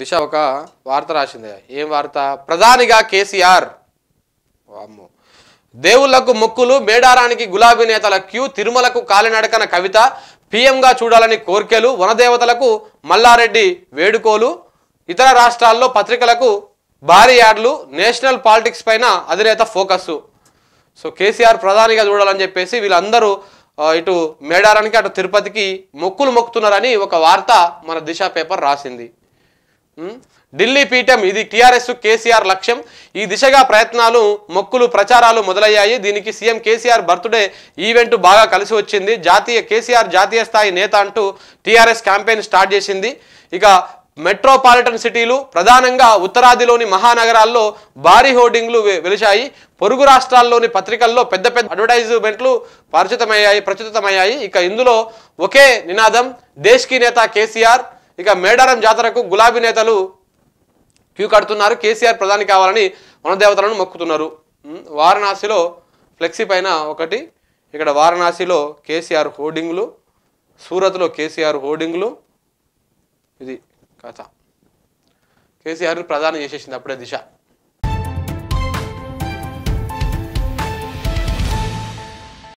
దిశ ఒక వార్త రాసింది ఏం వార్త ప్రధానిగా కేసీఆర్ వామ్మో దేవుళ్లకు మొక్కులు మేడారానికి గులాబీ నేతల క్యూ తిరుమలకు కాలినడకన కవిత పీఎంగా చూడాలని కోర్కెలు వనదేవతలకు మల్లారెడ్డి వేడుకోలు ఇతర రాష్ట్రాల్లో పత్రికలకు భారీ యాడ్లు నేషనల్ పాలిటిక్స్ పైన అధినేత ఫోకస్ సో కేసీఆర్ ప్రధానిగా చూడాలని చెప్పేసి వీళ్ళందరూ ఇటు మేడారానికి అటు తిరుపతికి మొక్కులు మొక్కుతున్నారని ఒక వార్త మన దిశ పేపర్ రాసింది ఢిల్లీ పీఠం ఇది టీఆర్ఎస్ కేసీఆర్ లక్ష్యం ఈ దిశగా ప్రయత్నాలు మొక్కులు ప్రచారాలు మొదలయ్యాయి దీనికి సీఎం కేసీఆర్ బర్త్డే ఈవెంట్ బాగా కలిసి వచ్చింది జాతీయ కేసీఆర్ జాతీయ స్థాయి నేత అంటూ టీఆర్ఎస్ క్యాంపెయిన్ స్టార్ట్ చేసింది ఇక మెట్రోపాలిటన్ సిటీలు ప్రధానంగా ఉత్తరాదిలోని మహానగరాల్లో భారీ హోర్డింగ్లు వెలిశాయి పొరుగు రాష్ట్రాల్లోని పత్రికల్లో పెద్ద పెద్ద అడ్వర్టైజ్మెంట్లు పరిచితమయ్యాయి ప్రచురితమయ్యాయి ఇక ఇందులో ఒకే నినాదం దేశ్ నేత కేసీఆర్ ఇక మేడారం జాతరకు గులాబీ నేతలు క్యూ కడుతున్నారు కేసీఆర్ ప్రధాని కావాలని వనదేవతలను మొక్కుతున్నారు వారణాసిలో ఫ్లెక్సీ పైన ఒకటి ఇక్కడ వారణాసిలో కేసీఆర్ హోర్డింగ్లు సూరత్లో కేసీఆర్ హోర్డింగ్లు ఇది కథ కేసీఆర్ని ప్రధానం చేసేసింది అప్పుడే దిశ